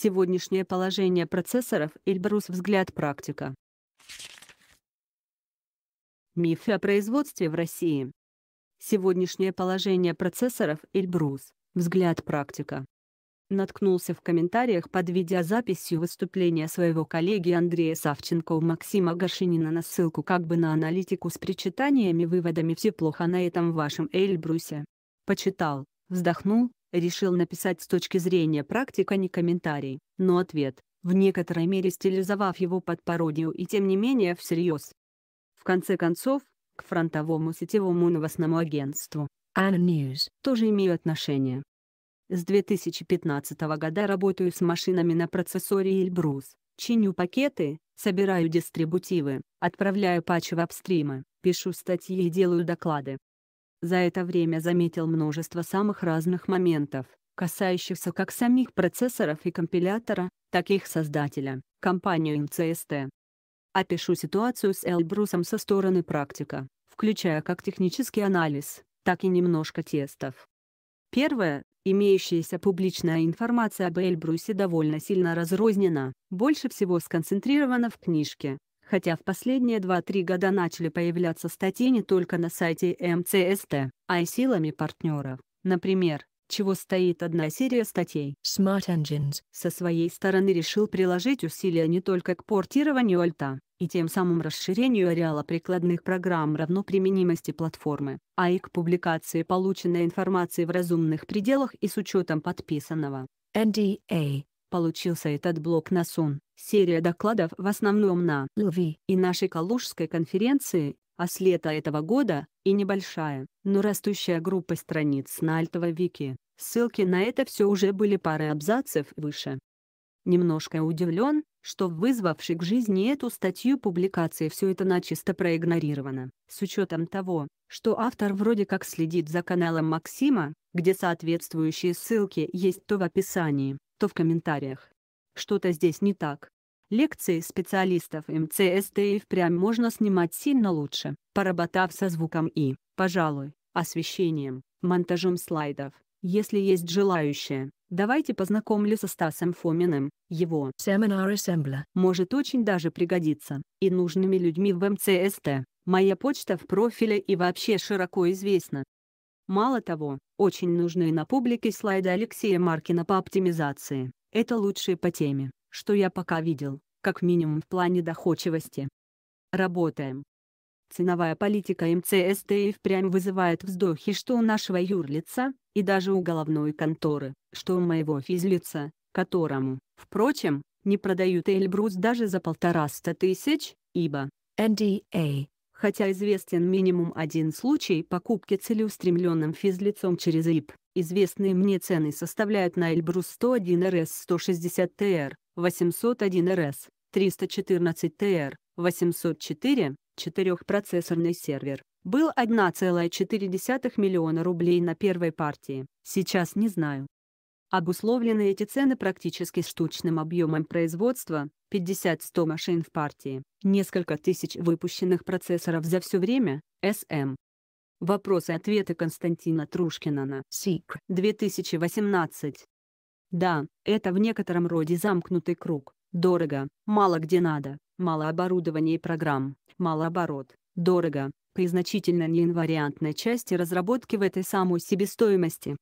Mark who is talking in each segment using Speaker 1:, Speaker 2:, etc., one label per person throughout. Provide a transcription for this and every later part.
Speaker 1: Сегодняшнее положение процессоров Эльбрус взгляд практика. Мифы о производстве в России. Сегодняшнее положение процессоров Эльбрус. Взгляд практика. Наткнулся в комментариях под видеозаписью выступления своего коллеги Андрея Савченко у Максима Горшинина на ссылку как бы на аналитику с причитаниями-выводами «Все плохо на этом вашем Эльбрусе». Почитал, вздохнул, Решил написать с точки зрения практика а не комментарий, но ответ, в некоторой мере стилизовав его под пародию и тем не менее всерьез. В конце концов, к фронтовому сетевому новостному агентству Anna News тоже имею отношение. С 2015 года работаю с машинами на процессоре Эльбрус, чиню пакеты, собираю дистрибутивы, отправляю патчи в апстримы, пишу статьи и делаю доклады. За это время заметил множество самых разных моментов, касающихся как самих процессоров и компилятора, так и их создателя, компанию МЦСТ. Опишу ситуацию с Эльбрусом со стороны практика, включая как технический анализ, так и немножко тестов. Первое. Имеющаяся публичная информация об Эльбрусе довольно сильно разрознена, больше всего сконцентрирована в книжке хотя в последние 2-3 года начали появляться статьи не только на сайте МЦСТ, а и силами партнеров. Например, чего стоит одна серия статей. Smart Engines со своей стороны решил приложить усилия не только к портированию альта, и тем самым расширению ареала прикладных программ равно применимости платформы, а и к публикации полученной информации в разумных пределах и с учетом подписанного NDA Получился этот блок на сон. Серия докладов в основном на ЛВИ и нашей Калужской конференции, а с лета этого года, и небольшая, но растущая группа страниц на Альтова Вики. Ссылки на это все уже были пары абзацев выше. Немножко удивлен, что вызвавший к жизни эту статью публикации все это начисто проигнорировано, с учетом того, что автор вроде как следит за каналом Максима, где соответствующие ссылки есть то в описании, то в комментариях. Что-то здесь не так. Лекции специалистов МЦСТ и впрямь можно снимать сильно лучше, поработав со звуком и, пожалуй, освещением, монтажом слайдов. Если есть желающие, давайте познакомлю со Стасом Фоминым, его семинар Assembler может очень даже пригодиться, и нужными людьми в МЦСТ. Моя почта в профиле и вообще широко известна. Мало того, очень нужны на публике слайды Алексея Маркина по оптимизации. Это лучшие по теме, что я пока видел, как минимум в плане доходчивости. Работаем. Ценовая политика МЦСТ и впрямь вызывает вздохи что у нашего юрлица, и даже у головной конторы, что у моего физлица, которому, впрочем, не продают Эльбрус даже за полтораста тысяч, ибо NDA хотя известен минимум один случай покупки целеустремленным физлицом через ИП. Известные мне цены составляют на Эльбрус 101 РС 160 ТР, 801 РС, 314 ТР, 804, четырехпроцессорный сервер, был 1,4 миллиона рублей на первой партии. Сейчас не знаю, Обусловлены эти цены практически штучным объемом производства, 50-100 машин в партии, несколько тысяч выпущенных процессоров за все время, СМ. Вопросы и ответы Константина Трушкина на СИК 2018. Да, это в некотором роде замкнутый круг. Дорого, мало где надо, мало оборудования и программ, мало оборот, дорого, при значительно неинвариантной части разработки в этой самой себестоимости,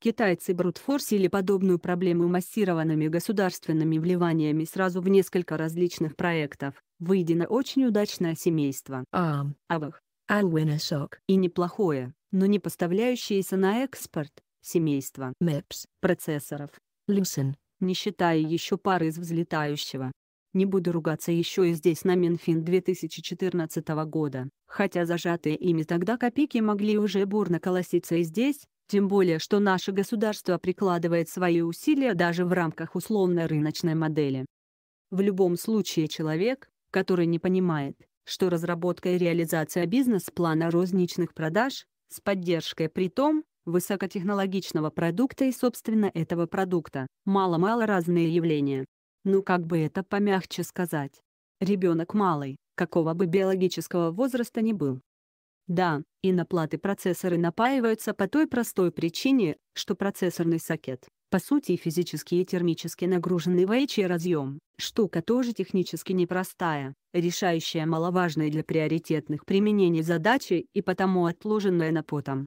Speaker 1: Китайцы брутфорсили подобную проблему массированными государственными вливаниями сразу в несколько различных проектов, выйдя на очень удачное семейство. Um, Авах. И неплохое, но не поставляющееся на экспорт, семейство. Maps. Процессоров. Listen. Не считая еще пары из взлетающего. Не буду ругаться еще и здесь на Минфин 2014 года, хотя зажатые ими тогда копейки могли уже бурно колоситься и здесь, тем более, что наше государство прикладывает свои усилия даже в рамках условно-рыночной модели. В любом случае человек, который не понимает, что разработка и реализация бизнес-плана розничных продаж, с поддержкой при том, высокотехнологичного продукта и собственно этого продукта, мало-мало разные явления. Ну как бы это помягче сказать. Ребенок малый, какого бы биологического возраста ни был, да, иноплаты процессоры напаиваются по той простой причине, что процессорный сокет, по сути физически и термически нагруженный VHE разъем, штука тоже технически непростая, решающая маловажные для приоритетных применений задачи и потому отложенная на потом.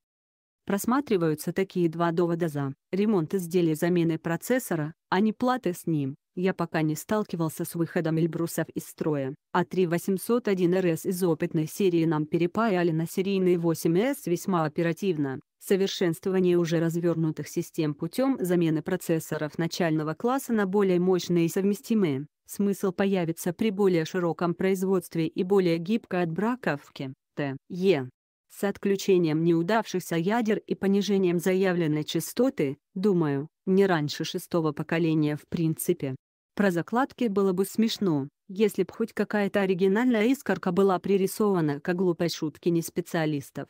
Speaker 1: Просматриваются такие два довода за ремонт изделия замены процессора, а не платы с ним. Я пока не сталкивался с выходом Эльбрусов из строя, а 3801РС из опытной серии нам перепаяли на серийные 8С весьма оперативно. Совершенствование уже развернутых систем путем замены процессоров начального класса на более мощные и совместимые. Смысл появится при более широком производстве и более гибкой отбраковке. Т. Е. С отключением неудавшихся ядер и понижением заявленной частоты, думаю, не раньше шестого поколения в принципе. Про закладки было бы смешно, если б хоть какая-то оригинальная искорка была пририсована к глупой шутке не специалистов.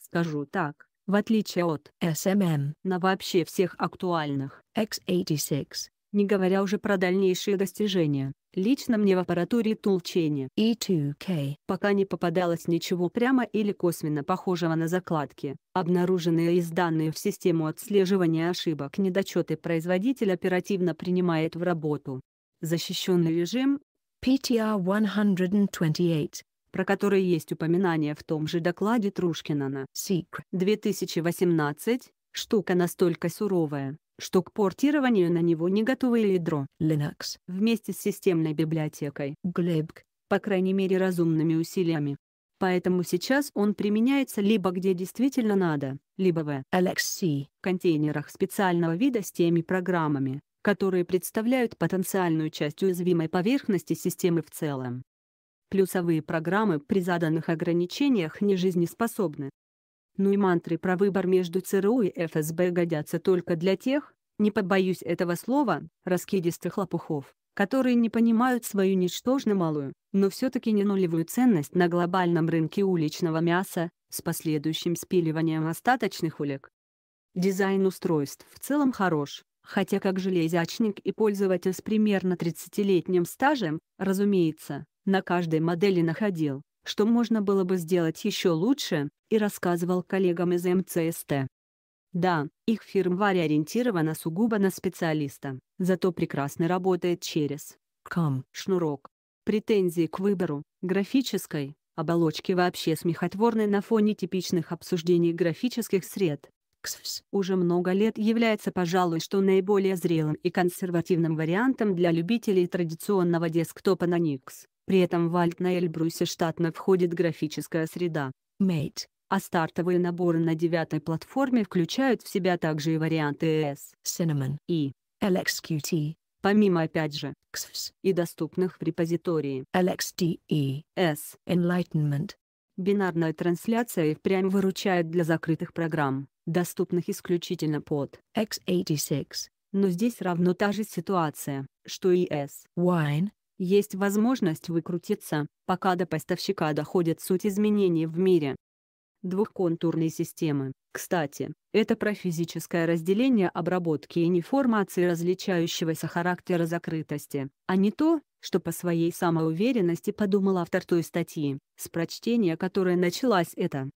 Speaker 1: Скажу так, в отличие от SMM на вообще всех актуальных X86, не говоря уже про дальнейшие достижения, Лично мне в аппаратуре тулчения E2K пока не попадалось ничего прямо или косвенно похожего на закладки, обнаруженные и сданные в систему отслеживания ошибок недочеты производитель оперативно принимает в работу. Защищенный режим PTR-128 про который есть упоминание в том же докладе Трушкина на SEEK 2018, штука настолько суровая, что к портированию на него не готовы ядро Linux вместе с системной библиотекой Glebg, по крайней мере разумными усилиями. Поэтому сейчас он применяется либо где действительно надо, либо в LXC контейнерах специального вида с теми программами, которые представляют потенциальную часть уязвимой поверхности системы в целом. Плюсовые программы при заданных ограничениях не жизнеспособны, ну и мантры про выбор между ЦРУ и ФСБ годятся только для тех, не побоюсь этого слова, раскидистых лопухов, которые не понимают свою ничтожно малую, но все-таки не нулевую ценность на глобальном рынке уличного мяса, с последующим спиливанием остаточных улик. Дизайн устройств в целом хорош, хотя как железячник и пользователь с примерно 30-летним стажем, разумеется, на каждой модели находил, что можно было бы сделать еще лучше, и рассказывал коллегам из МЦСТ. Да, их фирмварь ориентирована сугубо на специалиста, зато прекрасно работает через кам шнурок. Претензии к выбору графической оболочки вообще смехотворны на фоне типичных обсуждений графических сред. XFS уже много лет является, пожалуй, что наиболее зрелым и консервативным вариантом для любителей традиционного десктопа на Nix. При этом в Alt на Эльбрусе штатно входит графическая среда, Mate, а стартовые наборы на девятой платформе включают в себя также и варианты S, Cinnamon и LXQT, помимо опять же XFS и доступных в репозитории LXDE, S, Enlightenment. Бинарная трансляция и впрямь выручает для закрытых программ, доступных исключительно под x86. Но здесь равно та же ситуация, что и S. Wine, есть возможность выкрутиться, пока до поставщика доходит суть изменений в мире. Двухконтурные системы, кстати, это про физическое разделение обработки и неформации различающегося характера закрытости, а не то, что по своей самоуверенности подумал автор той статьи, с прочтения которой началась это.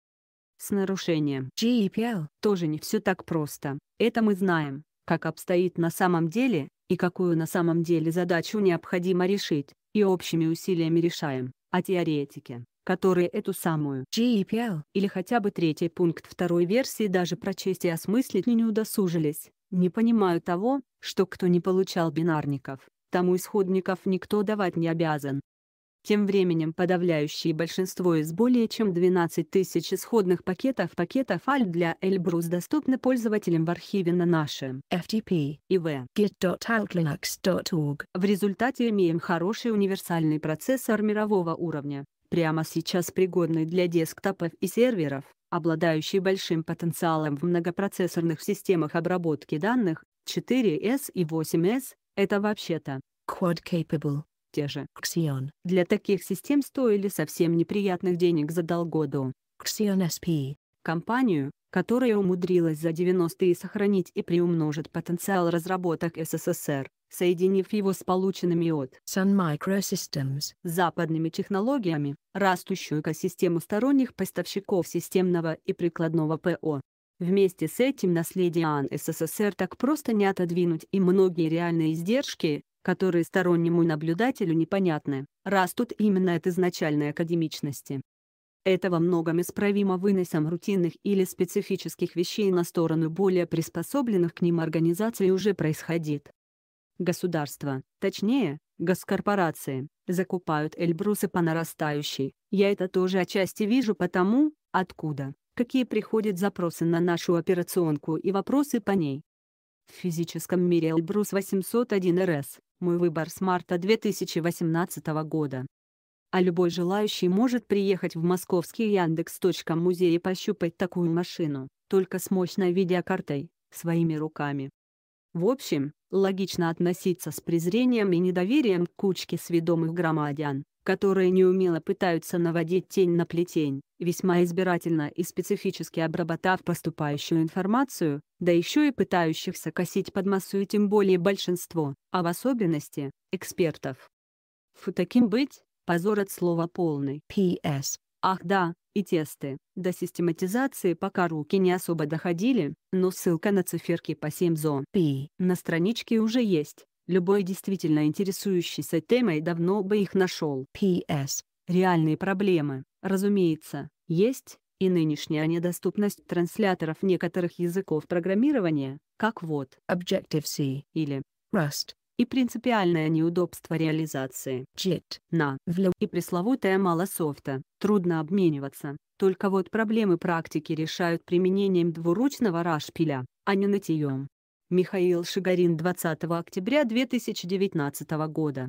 Speaker 1: С нарушением GDPR e тоже не все так просто, это мы знаем, как обстоит на самом деле, и какую на самом деле задачу необходимо решить, и общими усилиями решаем, а теоретики, которые эту самую GPL e или хотя бы третий пункт второй версии даже прочесть и осмыслить не удосужились, не понимают того, что кто не получал бинарников, тому исходников никто давать не обязан, тем временем подавляющее большинство из более чем 12 тысяч исходных пакетов пакетов ALT для Эльбрус доступны пользователям в архиве на нашем FTP и в git.altlinux.org. В результате имеем хороший универсальный процессор мирового уровня, прямо сейчас пригодный для десктопов и серверов, обладающий большим потенциалом в многопроцессорных системах обработки данных 4S и 8S, это вообще-то Quad Capable те же Xeon для таких систем стоили совсем неприятных денег за долгоду. Xeon SP – компанию, которая умудрилась за 90-е сохранить и приумножить потенциал разработок СССР, соединив его с полученными от Sun Microsystems западными технологиями, растущую экосистему сторонних поставщиков системного и прикладного ПО. Вместе с этим наследие АН СССР так просто не отодвинуть и многие реальные издержки, которые стороннему наблюдателю непонятны, растут именно от изначальной академичности. Это во многом исправимо выносом рутинных или специфических вещей на сторону более приспособленных к ним организаций уже происходит. Государства, точнее, госкорпорации, закупают Эльбрусы по нарастающей, я это тоже отчасти вижу потому, откуда, какие приходят запросы на нашу операционку и вопросы по ней. В физическом мире Эльбрус 801 РС мой выбор с марта 2018 года. А любой желающий может приехать в московский Яндекс.Музей и пощупать такую машину, только с мощной видеокартой, своими руками. В общем, логично относиться с презрением и недоверием к кучке сведомых громадян, которые неумело пытаются наводить тень на плетень, весьма избирательно и специфически обработав поступающую информацию, да еще и пытающихся косить под массу и тем более большинство, а в особенности, экспертов. Фу таким быть, позор от слова полный. P.S. Ах да, и тесты. До систематизации пока руки не особо доходили, но ссылка на циферки по 7 зон P на страничке уже есть, Любой действительно интересующийся темой давно бы их нашел. П.С. Реальные проблемы, разумеется, есть, и нынешняя недоступность трансляторов некоторых языков программирования, как вот Objective-C или Rust, и принципиальное неудобство реализации JIT на VLO и пресловутая мало софта, трудно обмениваться. Только вот проблемы практики решают применением двуручного рашпиля, а не натием. Михаил Шигарин 20 октября 2019 года.